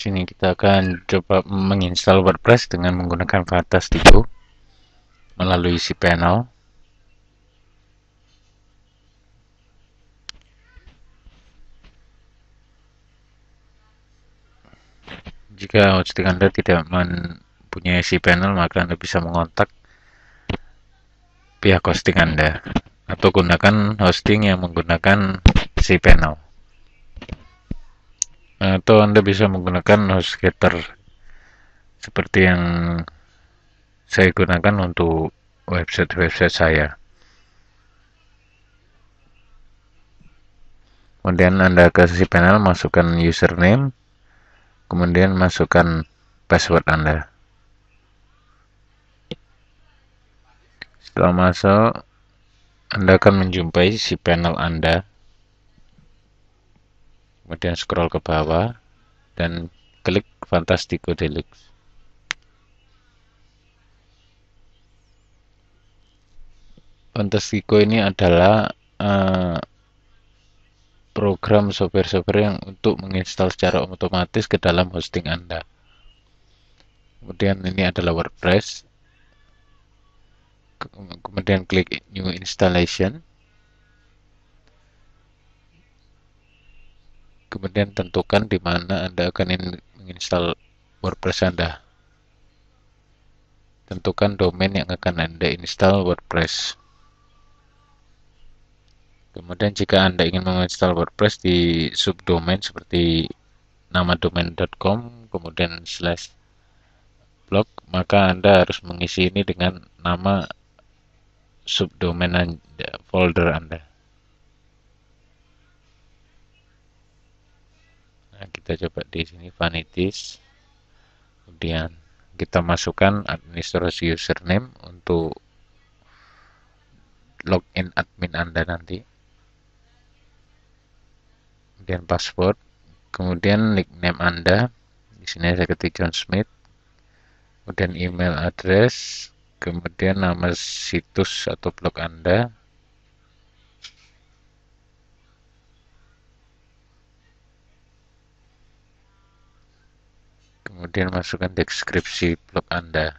sini kita akan coba menginstal WordPress dengan menggunakan Fantastico melalui si panel. Jika hosting Anda tidak mempunyai si panel, maka Anda bisa mengontak pihak hosting Anda atau gunakan hosting yang menggunakan si panel atau nah, Anda bisa menggunakan noise scatter seperti yang saya gunakan untuk website-website saya. Kemudian Anda ke sisi panel, masukkan username, kemudian masukkan password Anda. Setelah masuk, Anda akan menjumpai si panel Anda kemudian scroll ke bawah dan klik Fantastico Deluxe. Fantastico ini adalah uh, program software-software yang untuk menginstal secara otomatis ke dalam hosting Anda. Kemudian ini adalah WordPress. Kemudian klik New Installation. kemudian tentukan di mana Anda akan menginstal WordPress Anda. Tentukan domain yang akan Anda install WordPress. Kemudian jika Anda ingin menginstal WordPress di subdomain seperti nama domain.com kemudian slash blog, maka Anda harus mengisi ini dengan nama subdomain Anda, folder Anda. Nah, kita coba di sini vanities kemudian kita masukkan administrasi username untuk login admin Anda nanti kemudian password kemudian nickname Anda di sini saya ketik John Smith kemudian email address kemudian nama situs atau blog Anda kemudian masukkan deskripsi blog Anda.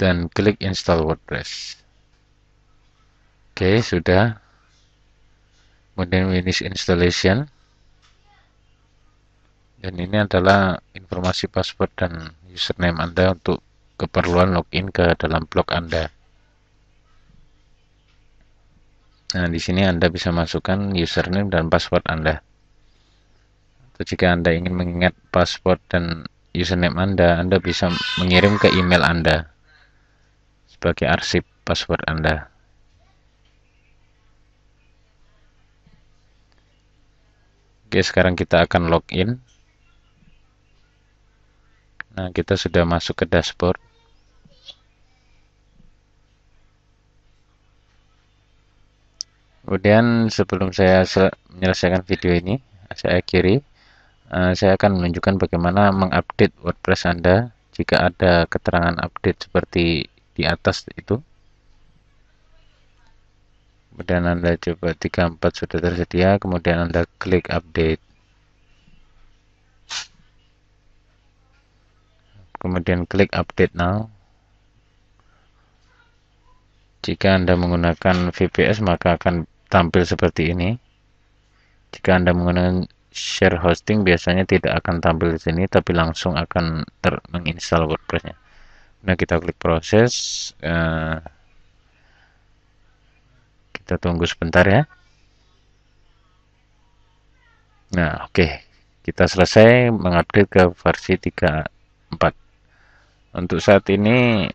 Dan klik install WordPress. Oke, sudah. Kemudian finish installation. Dan ini adalah informasi password dan username Anda untuk keperluan login ke dalam blog Anda. Nah, di sini Anda bisa masukkan username dan password Anda atau jika Anda ingin mengingat password dan username Anda, Anda bisa mengirim ke email Anda sebagai arsip password Anda. Oke, sekarang kita akan login. Nah, kita sudah masuk ke dashboard. Kemudian sebelum saya menyelesaikan video ini, saya akhiri. Eh, saya akan menunjukkan bagaimana mengupdate WordPress Anda jika ada keterangan update seperti di atas itu kemudian Anda coba 34 sudah tersedia kemudian Anda klik update kemudian klik update now jika Anda menggunakan VPS maka akan tampil seperti ini jika Anda menggunakan share hosting biasanya tidak akan tampil di sini tapi langsung akan ter menginstal WordPressnya nah kita klik proses uh, kita tunggu sebentar ya nah oke okay. kita selesai mengupdate ke versi 34 untuk saat ini